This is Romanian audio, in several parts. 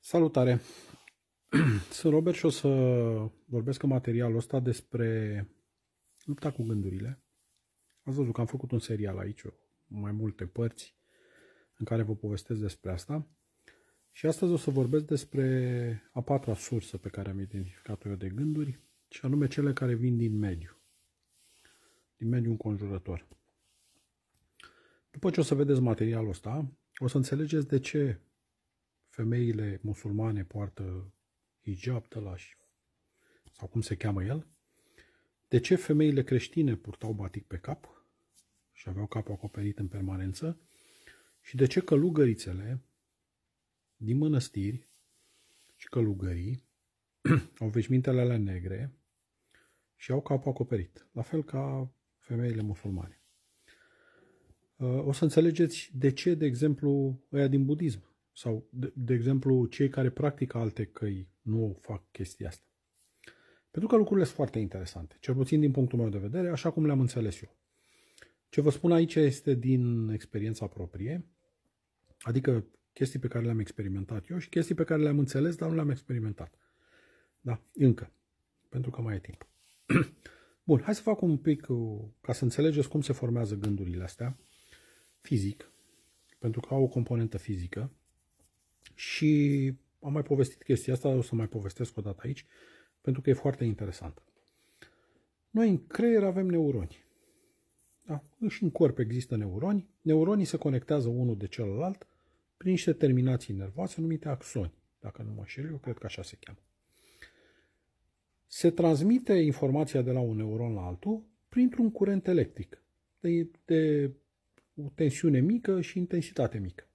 Salutare! Sunt Robert și o să vorbesc în materialul ăsta despre lupta cu gândurile. Ați văzut că am făcut un serial aici, mai multe părți, în care vă povestesc despre asta. Și astăzi o să vorbesc despre a patra sursă pe care am identificat-o eu de gânduri, și anume cele care vin din mediu, din mediul înconjurător. După ce o să vedeți materialul ăsta, o să înțelegeți de ce femeile musulmane poartă hijab, tălaș, sau cum se cheamă el, de ce femeile creștine purtau batic pe cap și aveau capul acoperit în permanență și de ce călugărițele din mănăstiri și călugării au veșmintele alea negre și au capul acoperit, la fel ca femeile musulmane. Uh, o să înțelegeți de ce, de exemplu, ăia din budism sau, de, de exemplu, cei care practică alte căi nu fac chestia asta. Pentru că lucrurile sunt foarte interesante, cel puțin din punctul meu de vedere, așa cum le-am înțeles eu. Ce vă spun aici este din experiența proprie, adică chestii pe care le-am experimentat eu și chestii pe care le-am înțeles, dar nu le-am experimentat. Da, încă, pentru că mai e timp. Bun, hai să fac un pic uh, ca să înțelegeți cum se formează gândurile astea fizic, pentru că au o componentă fizică. Și am mai povestit chestia asta, o să mai povestesc o dată aici, pentru că e foarte interesant. Noi în creier avem neuroni. Da? Și deci în corp există neuroni. Neuronii se conectează unul de celălalt prin niște terminații nervoase numite axoni. Dacă nu mă șer, eu cred că așa se cheamă. Se transmite informația de la un neuron la altul printr-un curent electric de, de o tensiune mică și intensitate mică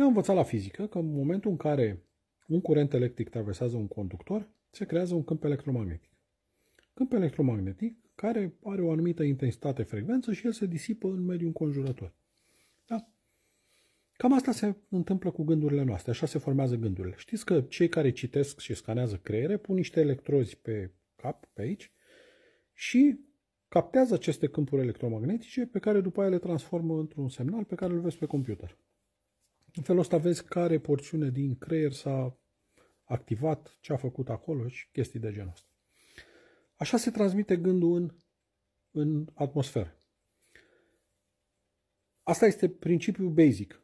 ne am învățat la fizică că în momentul în care un curent electric traversează un conductor, se creează un câmp electromagnetic. Câmp electromagnetic care are o anumită intensitate frecvență și el se disipă în mediul înconjurător. Da? Cam asta se întâmplă cu gândurile noastre, așa se formează gândurile. Știți că cei care citesc și scanează creiere pun niște electrozi pe cap, pe aici, și captează aceste câmpuri electromagnetice pe care după aia le transformă într-un semnal pe care îl vezi pe computer. În felul ăsta vezi care porțiune din creier s-a activat, ce a făcut acolo și chestii de genul ăsta. Așa se transmite gândul în, în atmosferă. Asta este principiul basic.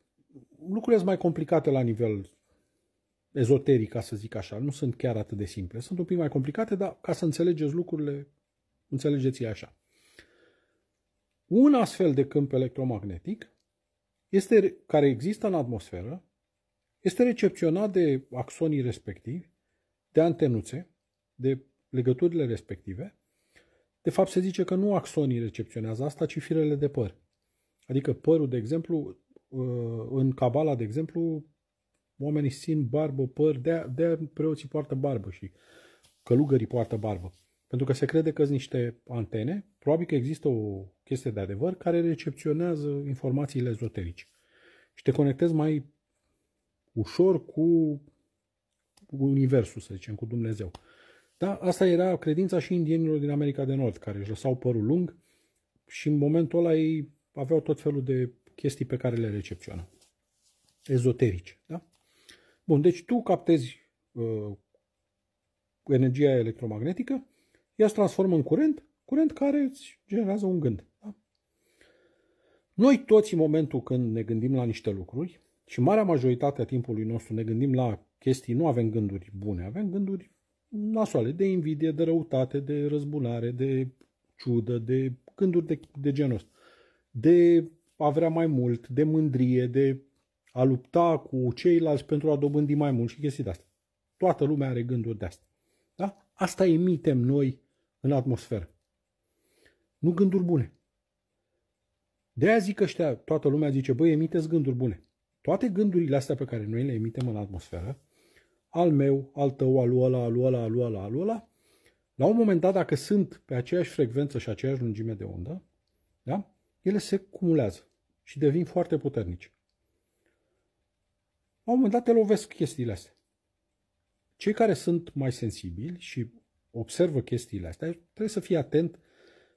Lucrurile sunt mai complicate la nivel ezoteric, ca să zic așa. Nu sunt chiar atât de simple. Sunt un pic mai complicate, dar ca să înțelegeți lucrurile, înțelegeți așa. Un astfel de câmp electromagnetic este, care există în atmosferă este recepționat de axonii respectivi, de antenuțe, de legăturile respective. De fapt, se zice că nu axonii recepționează asta, ci firele de păr. Adică părul, de exemplu, uh, în cabala, de exemplu, oamenii simt barbă, păr, de, de preoții poartă barbă și călugării poartă barbă. Pentru că se crede că sunt niște antene, probabil că există o chestie de adevăr care recepționează informațiile ezoterice. Și te conectezi mai ușor cu universul, să zicem, cu Dumnezeu. Da, asta era credința și indienilor din America de Nord, care își lăsau părul lung și în momentul ăla ei aveau tot felul de chestii pe care le recepționau. Ezoterice, da? Bun, deci tu captezi uh, energia electromagnetică, ea se transformă în curent, curent care îți generează un gând. Da? Noi toți, în momentul când ne gândim la niște lucruri, și marea majoritate a timpului nostru ne gândim la chestii, nu avem gânduri bune, avem gânduri nasoale, de invidie, de răutate, de răzbunare, de ciudă, de gânduri de, de genul ăsta, de a vrea mai mult, de mândrie, de a lupta cu ceilalți pentru a dobândi mai mult și chestii de astea. Toată lumea are gânduri de asta. Da? Asta emitem noi în atmosferă. Nu gânduri bune. De aia zic ăștia, toată lumea zice, băi, emiteți gânduri bune. Toate gândurile astea pe care noi le emitem în atmosferă, al meu, al tău, al ăla, al ăla, al ăla, al ăla, la un moment dat, dacă sunt pe aceeași frecvență și aceeași lungime de undă, da? ele se cumulează și devin foarte puternice. La un moment dat te lovesc chestiile astea. Cei care sunt mai sensibili și observă chestiile astea, trebuie să fii atent,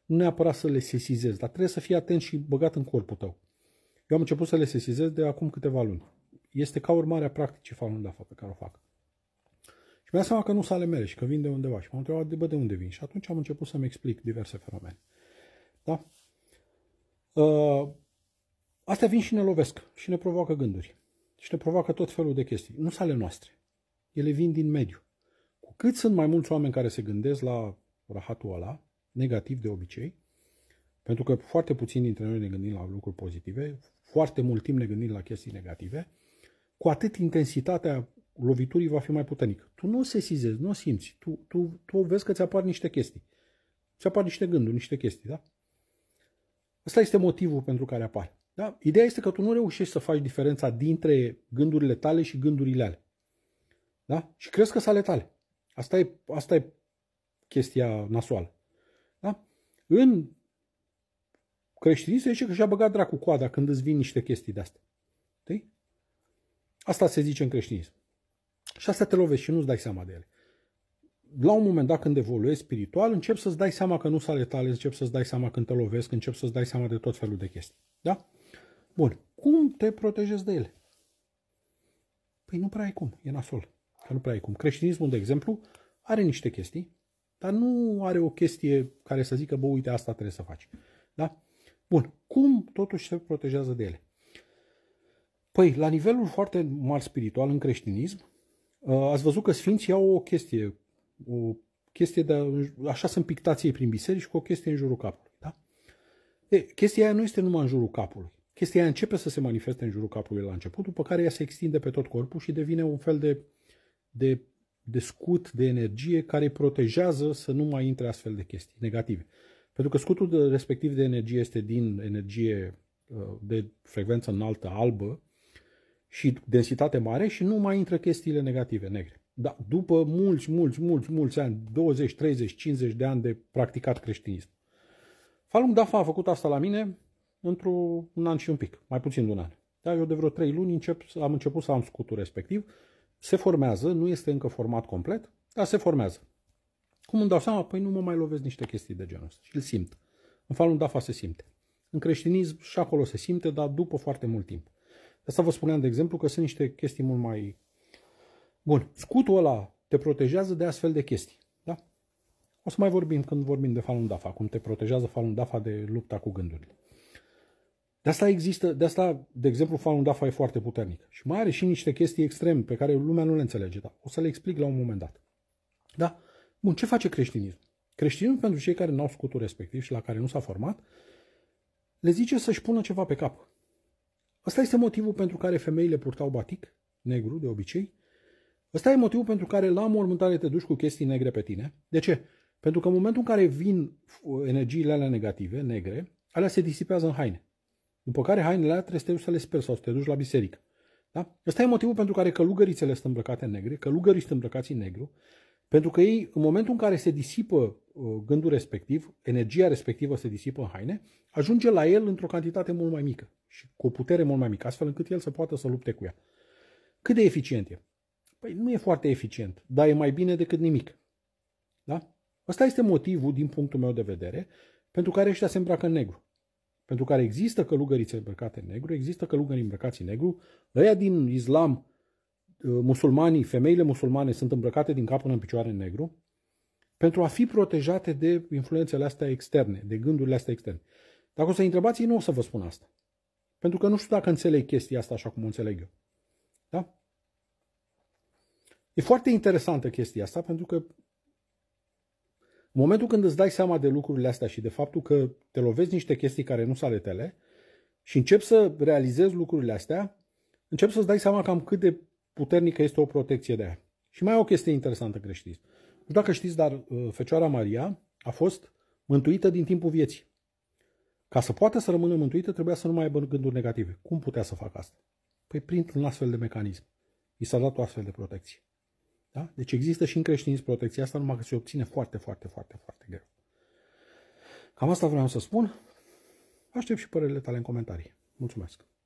nu neapărat să le sesizezi, dar trebuie să fii atent și băgat în corpul tău. Eu am început să le sesizez de acum câteva luni. Este ca urmare a practicii Falun Dafa pe care o fac. Și mi-am seama că nu sunt ale mele și că vin de undeva. Și m-am întrebat, de, bă, de unde vin? Și atunci am început să-mi explic diverse fenomene. Da? Uh, astea vin și ne lovesc și ne provoacă gânduri. Și ne provoacă tot felul de chestii. Nu sunt ale noastre. Ele vin din mediu cât sunt mai mulți oameni care se gândesc la rahatul ăla, negativ de obicei, pentru că foarte puțini dintre noi ne gândim la lucruri pozitive, foarte mult timp ne gândim la chestii negative, cu atât intensitatea loviturii va fi mai puternică. Tu nu o sesizezi, nu o simți. Tu, tu, tu vezi că ți apar niște chestii. Ți apar niște gânduri, niște chestii, da? Asta este motivul pentru care apar. Da? Ideea este că tu nu reușești să faci diferența dintre gândurile tale și gândurile ale. Da? Și crezi că sunt ale tale. Asta e, asta e chestia nasoală. Da? În creștinism se zice că și-a băgat dracu coada când îți vin niște chestii de astea. Asta se zice în creștinism. Și asta te lovești și nu-ți dai seama de ele. La un moment dat când evoluezi spiritual, încep să-ți dai seama că nu sunt ale tale, încep să-ți dai seama când te lovesc, încep să-ți dai seama de tot felul de chestii. Da? Bun. Cum te protejezi de ele? Păi nu prea ai cum, e nasol nu prea e cum. Creștinismul, de exemplu, are niște chestii, dar nu are o chestie care să zică, bă, uite, asta trebuie să faci. Da? Bun. Cum totuși se protejează de ele? Păi, la nivelul foarte mare spiritual în creștinism, ă, ați văzut că sfinții au o chestie, o chestie de, așa sunt pictații prin biserici cu o chestie în jurul capului. Da? E, chestia aia nu este numai în jurul capului. Chestia aia începe să se manifeste în jurul capului la început, după care ea se extinde pe tot corpul și devine un fel de de, de scut de energie care îi protejează să nu mai intre astfel de chestii negative. Pentru că scutul de, respectiv de energie este din energie uh, de frecvență înaltă albă și densitate mare și nu mai intră chestiile negative negre. Dar după mulți, mulți, mulți, mulți ani, 20, 30, 50 de ani de practicat creștinism. Falun Dafa a făcut asta la mine într-un an și un pic, mai puțin de un an. Dar eu de vreo 3 luni încep, am început să am scutul respectiv se formează, nu este încă format complet, dar se formează. Cum îmi dau seama? Păi nu mă mai lovesc niște chestii de genul ăsta. Și îl simt. În falul dafa se simte. În creștinism și acolo se simte, dar după foarte mult timp. De asta vă spuneam, de exemplu, că sunt niște chestii mult mai... Bun, scutul ăla te protejează de astfel de chestii. Da? O să mai vorbim când vorbim de Falun Dafa, cum te protejează Falun Dafa de lupta cu gândurile. De asta există, de asta, de exemplu, Falun Dafa e foarte puternic. Și mai are și niște chestii extreme pe care lumea nu le înțelege, dar o să le explic la un moment dat. Da? Bun, ce face creștinismul? Creștinismul, pentru cei care nu au scutul respectiv și la care nu s-a format, le zice să-și pună ceva pe cap. Asta este motivul pentru care femeile purtau batic, negru, de obicei. Ăsta e motivul pentru care la mormântare te duci cu chestii negre pe tine. De ce? Pentru că în momentul în care vin energiile alea negative, negre, alea se disipează în haine. După care hainele alea trebuie să te duci să le speli sau să te duci la biserică. Da? Ăsta e motivul pentru care călugărițele sunt îmbrăcate în negre, călugării sunt îmbrăcați în negru, pentru că ei, în momentul în care se disipă uh, gândul respectiv, energia respectivă se disipă în haine, ajunge la el într-o cantitate mult mai mică și cu o putere mult mai mică, astfel încât el să poată să lupte cu ea. Cât de eficient e? Păi nu e foarte eficient, dar e mai bine decât nimic. Da? Ăsta este motivul, din punctul meu de vedere, pentru care ăștia se îmbracă în negru pentru care există călugărițe îmbrăcate în negru, există călugări îmbrăcați în negru, ăia din islam, uh, musulmanii, femeile musulmane sunt îmbrăcate din cap până în picioare în negru, pentru a fi protejate de influențele astea externe, de gândurile astea externe. Dacă o să întrebați, ei nu o să vă spun asta. Pentru că nu știu dacă înțeleg chestia asta așa cum o înțeleg eu. Da? E foarte interesantă chestia asta pentru că în momentul când îți dai seama de lucrurile astea și de faptul că te lovezi niște chestii care nu sunt ale tale și începi să realizezi lucrurile astea, începi să-ți dai seama cam cât de puternică este o protecție de aia. Și mai e o chestie interesantă creștinism. Nu dacă știți, dar uh, Fecioara Maria a fost mântuită din timpul vieții. Ca să poată să rămână mântuită, trebuia să nu mai aibă gânduri negative. Cum putea să facă asta? Păi printr-un astfel de mecanism. I s-a dat o astfel de protecție. Da? Deci există și în creștinism protecția asta, numai că se obține foarte, foarte, foarte, foarte greu. Cam asta vreau să spun. Aștept și părerile tale în comentarii. Mulțumesc!